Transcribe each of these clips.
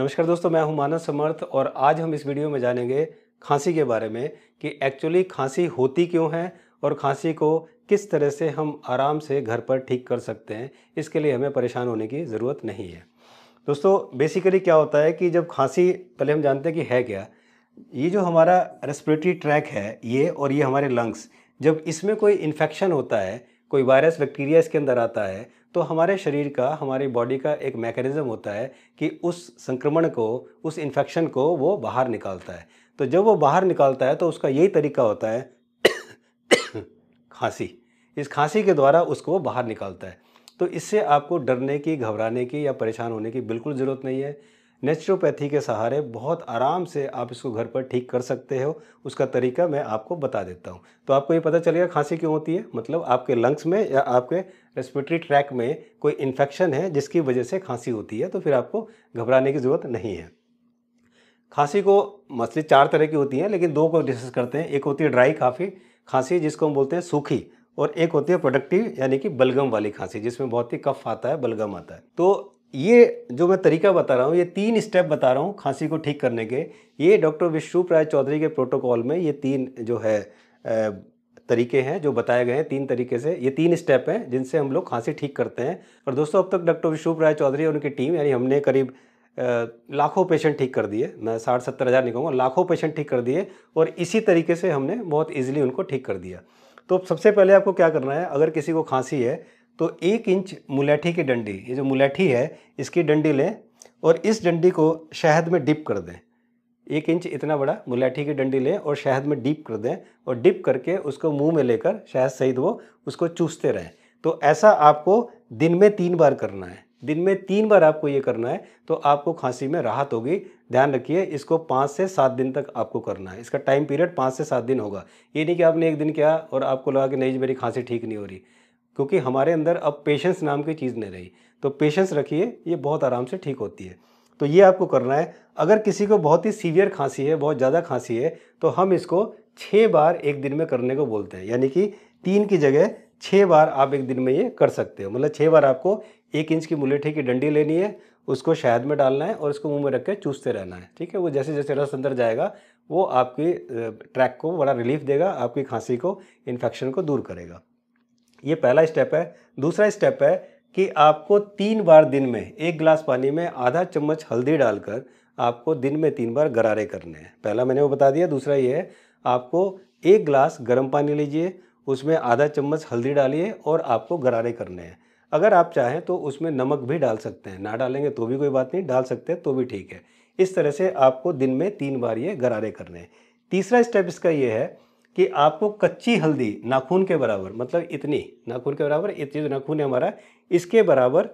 नमस्कार दोस्तों मैं हूं मानस समर्थ और आज हम इस वीडियो में जानेंगे खांसी के बारे में कि एक्चुअली खांसी होती क्यों है और खांसी को किस तरह से हम आराम से घर पर ठीक कर सकते हैं इसके लिए हमें परेशान होने की ज़रूरत नहीं है दोस्तों बेसिकली क्या होता है कि जब खांसी पहले हम जानते हैं कि है क्या ये जो हमारा रेस्पिरेटरी ट्रैक है ये और ये हमारे लंग्स जब इसमें कोई इन्फेक्शन होता है कोई वायरस बैक्टीरिया इसके अंदर आता है तो हमारे शरीर का हमारी बॉडी का एक मैकेनिज़्म होता है कि उस संक्रमण को उस इन्फेक्शन को वो बाहर निकालता है तो जब वो बाहर निकालता है तो उसका यही तरीका होता है खांसी इस खांसी के द्वारा उसको वो बाहर निकालता है तो इससे आपको डरने की घबराने की या परेशान होने की बिल्कुल ज़रूरत नहीं है नेचुरोपैथी के सहारे बहुत आराम से आप इसको घर पर ठीक कर सकते हो उसका तरीका मैं आपको बता देता हूँ तो आपको ये पता चलेगा खांसी क्यों होती है मतलब आपके लंग्स में या आपके रेस्पिरेटरी ट्रैक में कोई इन्फेक्शन है जिसकी वजह से खांसी होती है तो फिर आपको घबराने की ज़रूरत नहीं है खांसी को मछली चार तरह की होती हैं लेकिन दो को डिस्कस करते हैं एक होती है ड्राई खांसी खांसी जिसको हम बोलते हैं सूखी और एक होती है प्रोडक्टिव यानी कि बलगम वाली खांसी जिसमें बहुत ही कफ आता है बलगम आता है तो ये जो मैं तरीका बता रहा हूँ ये तीन स्टेप बता रहा हूँ खांसी को ठीक करने के ये डॉक्टर विश्वरूप राय चौधरी के प्रोटोकॉल में ये तीन जो है तरीके हैं जो बताए गए हैं तीन तरीके से ये तीन स्टेप हैं जिनसे हम लोग खांसी ठीक करते हैं और दोस्तों अब तक डॉक्टर विश्वरूप राय चौधरी और उनकी टीम यानी हमने करीब लाखों पेशेंट ठीक कर दिए मैं साठ सत्तर हज़ार नहीं कहूँगा लाखों पेशेंट ठीक कर दिए और इसी तरीके से हमने बहुत ईजिली उनको ठीक कर दिया तो सबसे पहले आपको क्या करना है अगर किसी को खांसी है तो एक इंच मुलैठी की डंडी ये जो मुलैठी है इसकी डंडी लें और इस डंडी को शहद में डिप कर दें एक इंच इतना बड़ा मुलैठी की डंडी लें और शहद में डिप कर दें और डिप करके उसको मुंह में लेकर शहद सहित वो उसको चूसते रहें तो ऐसा आपको दिन में तीन बार करना है दिन में तीन बार आपको ये करना है तो आपको खांसी में राहत होगी ध्यान रखिए इसको पाँच से सात दिन तक आपको करना है इसका टाइम पीरियड पाँच से सात दिन होगा ये नहीं कि आपने एक दिन किया और आपको लगा कि नहीं मेरी खांसी ठीक नहीं हो रही क्योंकि हमारे अंदर अब पेशेंस नाम की चीज़ नहीं रही तो पेशेंस रखिए ये बहुत आराम से ठीक होती है तो ये आपको करना है अगर किसी को बहुत ही सीवियर खांसी है बहुत ज़्यादा खांसी है तो हम इसको छः बार एक दिन में करने को बोलते हैं यानी कि तीन की जगह छः बार आप एक दिन में ये कर सकते हो मतलब छः बार आपको एक इंच की मुलेठी की डंडी लेनी है उसको शहद में डालना है और उसको मुंह में रख के चूसते रहना है ठीक है वो जैसे जैसे रस अंदर जाएगा वो आपकी ट्रैक को बड़ा रिलीफ देगा आपकी खांसी को इन्फेक्शन को दूर करेगा ये पहला स्टेप है दूसरा स्टेप है कि आपको तीन बार दिन में एक गिलास पानी में आधा चम्मच हल्दी डालकर आपको दिन में तीन बार गरारे करने हैं पहला मैंने वो बता दिया दूसरा ये है आपको एक गिलास गर्म पानी लीजिए उसमें आधा चम्मच हल्दी डालिए और आपको गरारे करने हैं अगर आप चाहें तो उसमें नमक भी डाल सकते हैं ना डालेंगे तो भी कोई बात नहीं डाल सकते हैं तो भी ठीक है इस तरह से आपको दिन में तीन बार ये गरारे करने हैं तीसरा स्टेप इसका ये है कि आपको कच्ची हल्दी नाखून के बराबर मतलब इतनी नाखून के बराबर इतनी जो नाखून है हमारा इसके बराबर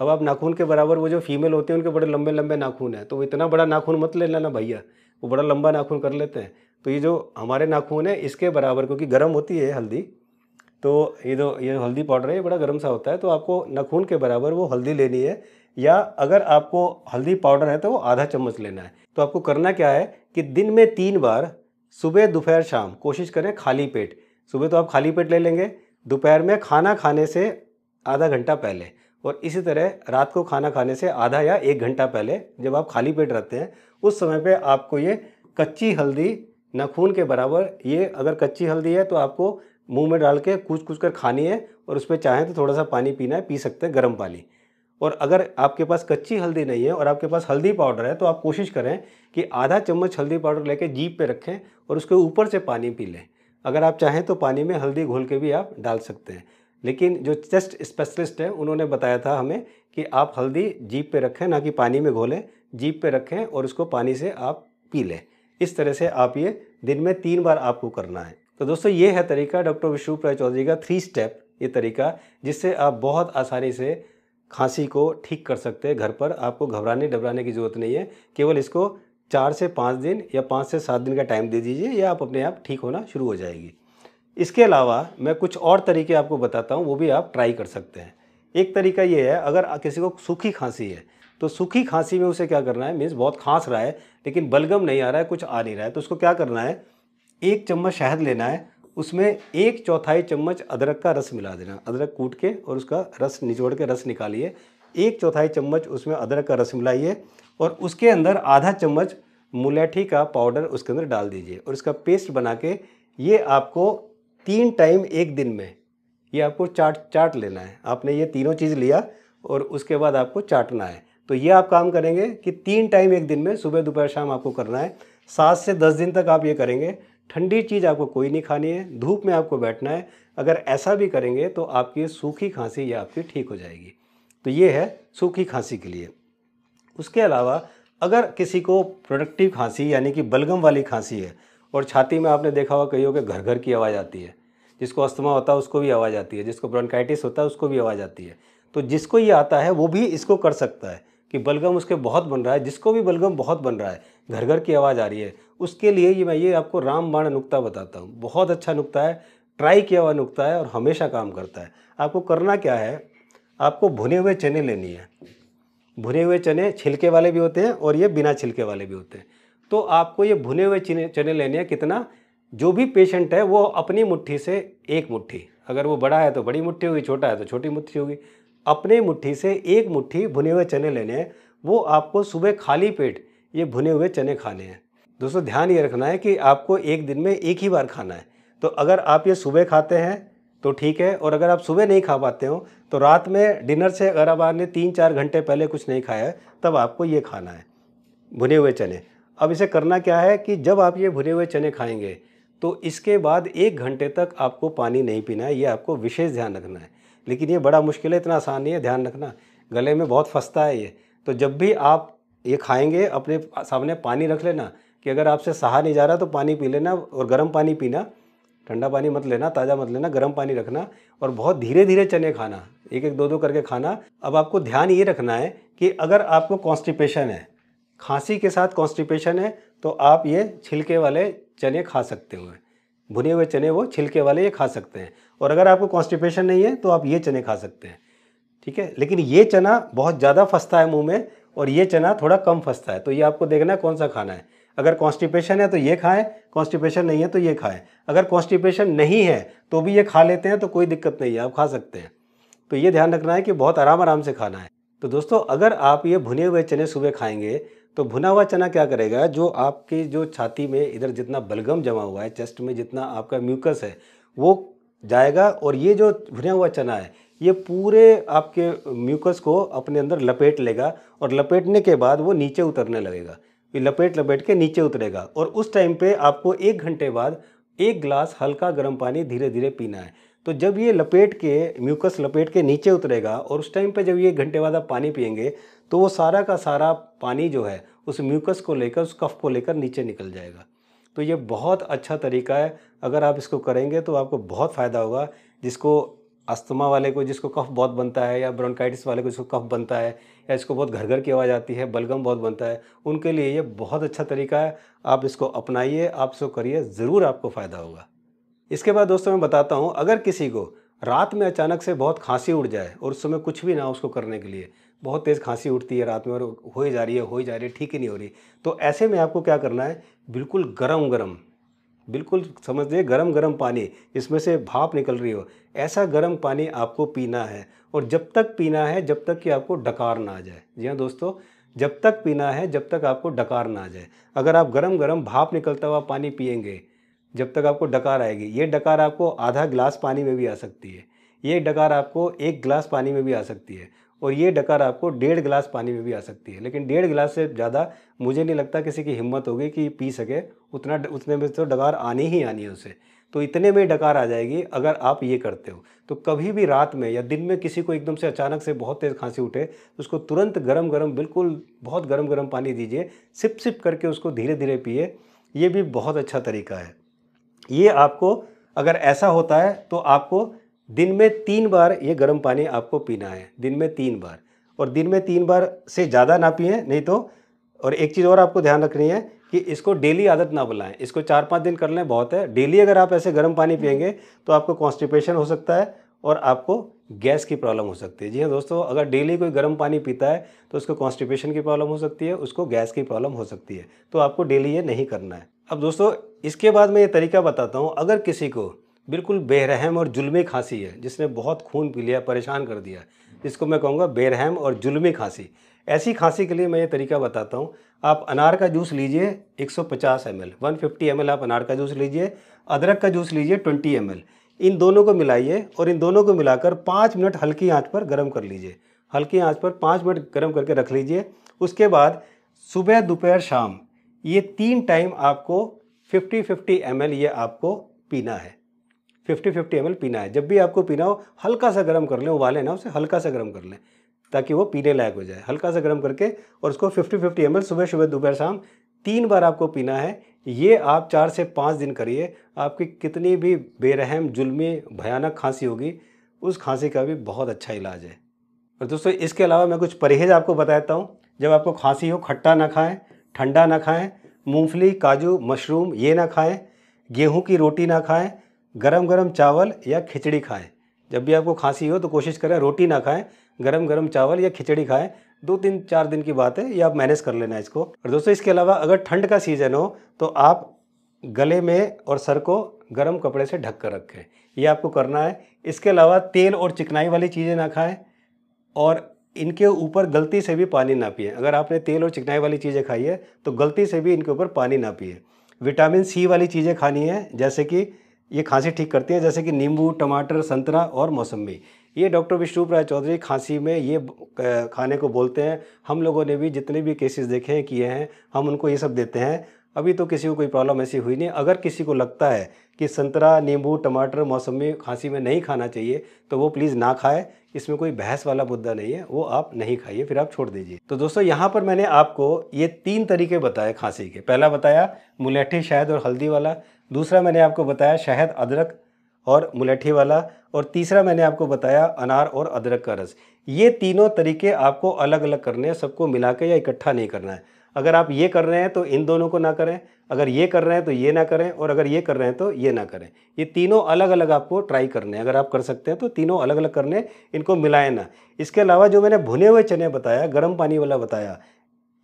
अब आप नाखून के बराबर वो जो फीमेल होते हैं उनके बड़े लंबे लंबे नाखून है तो वो इतना बड़ा नाखून मत ले लेना भैया वो बड़ा लंबा नाखून कर लेते हैं तो ये जो हमारे नाखून है इसके बराबर क्योंकि गर्म होती है हल्दी तो ये जो ये हल्दी पाउडर है ये बड़ा गर्म सा होता है तो आपको नाखून के बराबर वो हल्दी लेनी है या अगर आपको हल्दी पाउडर है तो वो आधा चम्मच लेना है तो आपको करना क्या है कि दिन में तीन बार सुबह दोपहर शाम कोशिश करें खाली पेट सुबह तो आप खाली पेट ले लेंगे दोपहर में खाना खाने से आधा घंटा पहले और इसी तरह रात को खाना खाने से आधा या एक घंटा पहले जब आप खाली पेट रहते हैं उस समय पे आपको ये कच्ची हल्दी नाखून के बराबर ये अगर कच्ची हल्दी है तो आपको मुंह में डाल के कूच कूच कर खानी है और उस पर चाहें तो थोड़ा सा पानी पीना है पी सकते हैं गर्म पानी और अगर आपके पास कच्ची हल्दी नहीं है और आपके पास हल्दी पाउडर है तो आप कोशिश करें कि आधा चम्मच हल्दी पाउडर लेके जीप पे रखें और उसके ऊपर से पानी पी लें अगर आप चाहें तो पानी में हल्दी घोल के भी आप डाल सकते हैं लेकिन जो चेस्ट स्पेशलिस्ट है उन्होंने बताया था हमें कि आप हल्दी जीप पे रखें ना कि पानी में घोलें जीप पे रखें और उसको पानी से आप पी लें इस तरह से आप ये दिन में तीन बार आपको करना है तो दोस्तों ये है तरीका डॉक्टर विष्णु प्राय चौधरी का थ्री स्टेप ये तरीका जिससे आप बहुत आसानी से खांसी को ठीक कर सकते हैं घर पर आपको घबराने डबराने की ज़रूरत नहीं है केवल इसको चार से पाँच दिन या पाँच से सात दिन का टाइम दे दीजिए या आप अपने आप ठीक होना शुरू हो जाएगी इसके अलावा मैं कुछ और तरीके आपको बताता हूँ वो भी आप ट्राई कर सकते हैं एक तरीका ये है अगर किसी को सूखी खांसी है तो सूखी खांसी में उसे क्या करना है मीन्स बहुत खांस रहा है लेकिन बलगम नहीं आ रहा है कुछ आ नहीं रहा है तो उसको क्या करना है एक चम्मच शहद लेना है उसमें एक चौथाई चम्मच अदरक का रस मिला देना अदरक कूट के और उसका रस निचोड़ के रस निकालिए एक चौथाई चम्मच उसमें अदरक का रस मिलाइए और उसके अंदर आधा चम्मच मुलैठी का पाउडर उसके अंदर डाल दीजिए और इसका पेस्ट बना के ये आपको तीन टाइम एक दिन में ये आपको चाट चाट लेना है आपने ये तीनों चीज़ लिया और उसके बाद आपको चाटना है तो ये आप काम करेंगे कि तीन टाइम एक दिन में सुबह दोपहर शाम आपको करना है सात से दस दिन तक आप ये करेंगे ठंडी चीज़ आपको कोई नहीं खानी है धूप में आपको बैठना है अगर ऐसा भी करेंगे तो आपकी सूखी खांसी ये आपकी ठीक हो जाएगी तो ये है सूखी खांसी के लिए उसके अलावा अगर किसी को प्रोडक्टिव खांसी यानी कि बलगम वाली खांसी है और छाती में आपने देखा होगा कहीं हो घर घर की आवाज़ आती है जिसको अस्थमा होता है उसको भी आवाज़ आती है जिसको ब्रोंकाइटिस होता है उसको भी आवाज़ आती है तो जिसको ये आता है वो भी इसको कर सकता है कि बलगम उसके बहुत बन रहा है जिसको भी बलगम बहुत बन रहा है घर घर की आवाज़ आ रही है उसके लिए ये मैं ये आपको रामबाण नुकता बताता हूँ बहुत अच्छा नुकता है ट्राई किया हुआ नुकता है और हमेशा काम करता है आपको करना क्या है आपको भुने हुए चने लेनी है भुने हुए चने छिलके वाले भी होते हैं और ये बिना छिलके वाले भी होते हैं तो आपको ये भुने हुए चने चने लेने हैं कितना जो भी पेशेंट है वो अपनी मुट्ठी से एक मुट्ठी अगर वो बड़ा है तो बड़ी मुट्ठी होगी छोटा है तो छोटी मुट्ठी होगी अपने मुट्ठी से एक मुट्ठी भुने हुए चने लेने हैं वो आपको सुबह खाली पेट ये भुने हुए चने खाने हैं दोस्तों ध्यान ये रखना है कि आपको एक दिन में एक ही बार खाना है तो अगर आप ये सुबह खाते हैं तो ठीक है और अगर आप सुबह नहीं खा पाते हो तो रात में डिनर से अगर आप आपने तीन चार घंटे पहले कुछ नहीं खाया है तब आपको ये खाना है भुने हुए चने अब इसे करना क्या है कि जब आप ये भुने हुए चने खाएंगे तो इसके बाद एक घंटे तक आपको पानी नहीं पीना है ये आपको विशेष ध्यान रखना है लेकिन ये बड़ा मुश्किल है इतना आसान नहीं है ध्यान रखना गले में बहुत फंसता है ये तो जब भी आप ये खाएंगे अपने सामने पानी रख लेना कि अगर आपसे सहा नहीं जा रहा तो पानी पी लेना और गर्म पानी पीना ठंडा पानी मत लेना ताज़ा मत लेना गर्म पानी रखना और बहुत धीरे धीरे चने खाना एक एक दो दो करके खाना अब आपको ध्यान ये रखना है कि अगर आपको कॉन्स्टिपेशन है खांसी के साथ कॉन्स्टिपेशन है तो आप ये छिलके वाले चने खा सकते हो भुने हुए चने वो छिलके वाले ये खा सकते हैं और अगर आपको कॉन्स्टिपेशन नहीं है तो आप ये चने खा सकते हैं ठीक है लेकिन ये चना बहुत ज़्यादा फंसता है मुँह में और ये चना थोड़ा कम फंसता है तो ये आपको देखना है कौन सा खाना है अगर कॉन्स्टिपेशन है तो ये खाएं कॉन्स्टिपेशन नहीं है तो ये खाएं अगर कॉन्स्टिपेशन नहीं है तो भी ये खा लेते हैं तो कोई दिक्कत नहीं है आप खा सकते हैं तो ये ध्यान रखना है कि बहुत आराम आराम से खाना है तो दोस्तों अगर आप ये भुने हुए चने सुबह खाएंगे तो भुना हुआ चना क्या करेगा जो आपकी जो छाती में इधर जितना बलगम जमा हुआ है चेस्ट में जितना आपका म्यूकस है वो जाएगा और ये जो भुना हुआ चना है ये पूरे आपके म्यूकस को अपने अंदर लपेट लेगा और लपेटने के बाद वो नीचे उतरने लगेगा फिर लपेट लपेट के नीचे उतरेगा और उस टाइम पे आपको एक घंटे बाद एक ग्लास हल्का गर्म पानी धीरे धीरे पीना है तो जब ये लपेट के म्यूकस लपेट के नीचे उतरेगा और उस टाइम पे जब ये घंटे बाद आप पानी पियेंगे तो वो सारा का सारा पानी जो है उस म्यूकस को लेकर उस कफ को लेकर नीचे निकल जाएगा तो ये बहुत अच्छा तरीका है अगर आप इसको करेंगे तो आपको बहुत फ़ायदा होगा जिसको अस्थमा वाले को जिसको कफ बहुत बनता है या ब्रोंकाइटिस वाले को जिसको कफ बनता है या इसको बहुत घर घर की आवाज़ आती है बलगम बहुत बनता है उनके लिए ये बहुत अच्छा तरीका है आप इसको अपनाइए आप इसको करिए ज़रूर आपको फ़ायदा होगा इसके बाद दोस्तों मैं बताता हूँ अगर किसी को रात में अचानक से बहुत खांसी उड़ जाए और उस समय कुछ भी ना उसको करने के लिए बहुत तेज़ खांसी उठती है रात में और हो ही जा रही है हो ही जा रही है ठीक ही नहीं हो रही तो ऐसे में आपको क्या करना है बिल्कुल गर्म गर्म बिल्कुल समझ दे गर्म गर्म पानी इसमें से भाप निकल रही हो ऐसा गर्म पानी आपको पीना है और जब तक पीना है जब तक कि आपको डकार ना आ जाए जी हाँ दोस्तों जब तक पीना है जब तक आपको डकार ना आ जाए अगर आप गर्म गर्म भाप निकलता हुआ पानी पियेंगे जब तक आपको डकार आएगी ये डकार आपको आधा गिलास पानी में भी आ सकती है ये डकार आपको एक गिलास पानी में भी आ सकती है और ये डकार आपको डेढ़ गिलास पानी में भी आ सकती है लेकिन डेढ़ गिलास से ज़्यादा मुझे नहीं लगता किसी की हिम्मत होगी कि पी सके उतना उतने में तो डकार आनी ही आनी है उसे तो इतने में डकार आ जाएगी अगर आप ये करते हो तो कभी भी रात में या दिन में किसी को एकदम से अचानक से बहुत तेज़ खांसी उठे तो उसको तुरंत गर्म गर्म बिल्कुल बहुत गर्म गर्म पानी दीजिए सिप सिप करके उसको धीरे धीरे पिए ये भी बहुत अच्छा तरीका है ये आपको अगर ऐसा होता है तो आपको दिन में तीन बार ये गर्म पानी आपको पीना है दिन में तीन बार और दिन में तीन बार से ज़्यादा ना पिए नहीं तो और एक चीज़ और आपको ध्यान रखनी है कि इसको डेली आदत ना बुलाएं इसको चार पाँच दिन कर लें बहुत है डेली अगर आप ऐसे गर्म पानी पियेंगे तो आपको कॉन्स्टिपेशन हो सकता है और आपको गैस की प्रॉब्लम हो सकती है जी हाँ दोस्तों अगर डेली कोई गर्म पानी पीता है तो उसको कॉन्स्टिपेशन की प्रॉब्लम हो सकती है उसको गैस की प्रॉब्लम हो सकती है तो आपको डेली ये नहीं करना है अब दोस्तों इसके बाद मैं ये तरीका बताता हूँ अगर किसी को बिल्कुल बेरहम और जुल्मी खांसी है जिसने बहुत खून पी लिया परेशान कर दिया इसको मैं कहूँगा बेरहम और जुल्मी खांसी ऐसी खांसी के लिए मैं ये तरीका बताता हूँ आप अनार का जूस लीजिए 150 ml 150 ml आप अनार का जूस लीजिए अदरक का जूस लीजिए 20 ml इन दोनों को मिलाइए और इन दोनों को मिलाकर पाँच मिनट हल्की आँच पर गर्म कर लीजिए हल्की आँच पर पाँच मिनट गर्म करके रख लीजिए उसके बाद सुबह दोपहर शाम ये तीन टाइम आपको 50 50 एम ये आपको पीना है फिफ्टी फिफ्टी एम पीना है जब भी आपको पीना हो हल्का सा गर्म कर लें उबालें ना उसे हल्का सा गर्म कर लें ताकि वो पीने लायक हो जाए हल्का सा गर्म करके और उसको फिफ्टी फिफ्टी एम सुबह सुबह दोपहर शाम तीन बार आपको पीना है ये आप चार से पाँच दिन करिए आपकी कितनी भी बेरहम जुलमी भयानक खांसी होगी उस खांसी का भी बहुत अच्छा इलाज है और दोस्तों इसके अलावा मैं कुछ परहेज़ आपको बताता हूँ जब आपको खांसी हो खट्टा ना खाएं ठंडा ना खाएं मूंगफली काजू मशरूम ये ना खाएं गेहूं की रोटी ना खाएं गरम गरम चावल या खिचड़ी खाएं जब भी आपको खांसी हो तो कोशिश करें रोटी ना खाएं गरम गरम चावल या खिचड़ी खाएं दो तीन चार दिन की बात है या आप मैनेज कर लेना इसको और दोस्तों इसके अलावा अगर ठंड का सीज़न हो तो आप गले में और सर को गर्म कपड़े से ढक कर रखें ये आपको करना है इसके अलावा तेल और चिकनाई वाली चीज़ें ना खाएँ और इनके ऊपर गलती से भी पानी ना पिए अगर आपने तेल और चिकनाई वाली चीज़ें खाई है तो गलती से भी इनके ऊपर पानी ना पिए विटामिन सी वाली चीज़ें खानी है जैसे कि ये खांसी ठीक करती हैं जैसे कि नींबू टमाटर संतरा और मौसमी ये डॉक्टर विष्णुप राय चौधरी खांसी में ये खाने को बोलते हैं हम लोगों ने भी जितने भी केसेस देखे हैं किए हैं हम उनको ये सब देते हैं अभी तो किसी को कोई प्रॉब्लम ऐसी हुई नहीं अगर किसी को लगता है कि संतरा नींबू टमाटर मौसमी खांसी में नहीं खाना चाहिए तो वो प्लीज़ ना खाए इसमें कोई बहस वाला मुद्दा नहीं है वो आप नहीं खाइए फिर आप छोड़ दीजिए तो दोस्तों यहाँ पर मैंने आपको ये तीन तरीके बताए खांसी के पहला बताया मुलेठी शायद और हल्दी वाला दूसरा मैंने आपको बताया शहद अदरक और मुलेठी वाला और तीसरा मैंने आपको बताया अनार और अदरक का रस ये तीनों तरीके आपको अलग अलग करने हैं सबको मिला के या इकट्ठा नहीं करना है अगर आप ये कर रहे हैं तो इन दोनों को ना करें अगर ये कर रहे हैं तो ये ना करें और अगर ये कर रहे हैं तो ये ना करें ये तीनों अलग अलग आपको ट्राई करने हैं अगर आप कर सकते हैं तो तीनों अलग अलग करने इनको मिलाएं ना इसके अलावा जो मैंने भुने हुए चने बताया गर्म पानी वाला बताया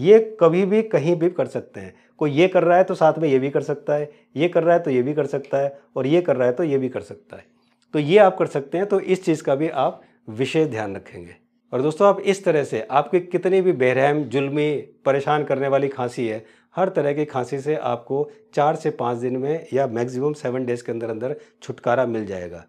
ये कभी भी कहीं भी कर सकते हैं कोई ये कर रहा है तो साथ में ये भी कर सकता है ये कर रहा है तो ये भी कर सकता है और ये कर रहा है तो ये भी कर सकता है तो ये आप कर सकते हैं तो इस चीज़ का भी आप विशेष ध्यान रखेंगे और दोस्तों आप इस तरह से आपकी कितनी भी बेरहम जुलमी परेशान करने वाली खांसी है हर तरह की खांसी से आपको चार से पाँच दिन में या मैक्सिमम सेवन डेज़ के अंदर अंदर छुटकारा मिल जाएगा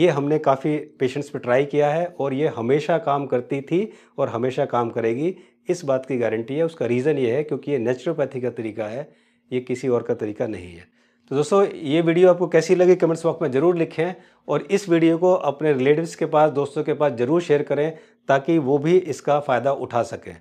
ये हमने काफ़ी पेशेंट्स पे ट्राई किया है और ये हमेशा काम करती थी और हमेशा काम करेगी इस बात की गारंटी है उसका रीज़न ये है क्योंकि ये नेचुरोपैथी का तरीका है ये किसी और का तरीका नहीं है तो दोस्तों ये वीडियो आपको कैसी लगी कमेंट्स बॉक्स में ज़रूर लिखें और इस वीडियो को अपने रिलेटिव्स के पास दोस्तों के पास ज़रूर शेयर करें ताकि वो भी इसका फ़ायदा उठा सकें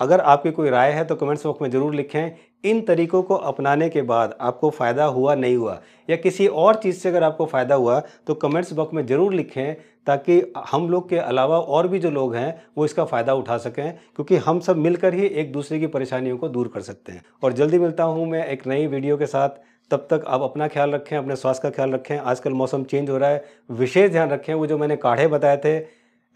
अगर आपकी कोई राय है तो कमेंट्स बॉक्स में ज़रूर लिखें इन तरीकों को अपनाने के बाद आपको फ़ायदा हुआ नहीं हुआ या किसी और चीज़ से अगर आपको फ़ायदा हुआ तो कमेंट्स बॉक्स में ज़रूर लिखें ताकि हम लोग के अलावा और भी जो लोग हैं वो इसका फ़ायदा उठा सकें क्योंकि हम सब मिलकर ही एक दूसरे की परेशानियों को दूर कर सकते हैं और जल्दी मिलता हूँ मैं एक नई वीडियो के साथ तब तक आप अपना ख्याल रखें अपने स्वास्थ्य का ख्याल रखें आजकल मौसम चेंज हो रहा है विशेष ध्यान रखें वो जो मैंने काढ़े बताए थे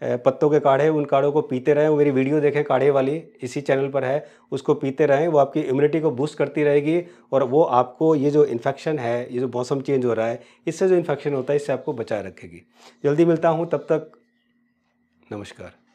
पत्तों के काढ़े उन काढ़ों को पीते रहें मेरी वीडियो देखें काढ़े वाली इसी चैनल पर है उसको पीते रहें वो आपकी इम्यूनिटी को बूस्ट करती रहेगी और वो आपको ये जो इन्फेक्शन है ये जो मौसम चेंज हो रहा है इससे जो इन्फेक्शन होता है इससे आपको बचाए रखेगी जल्दी मिलता हूँ तब तक नमस्कार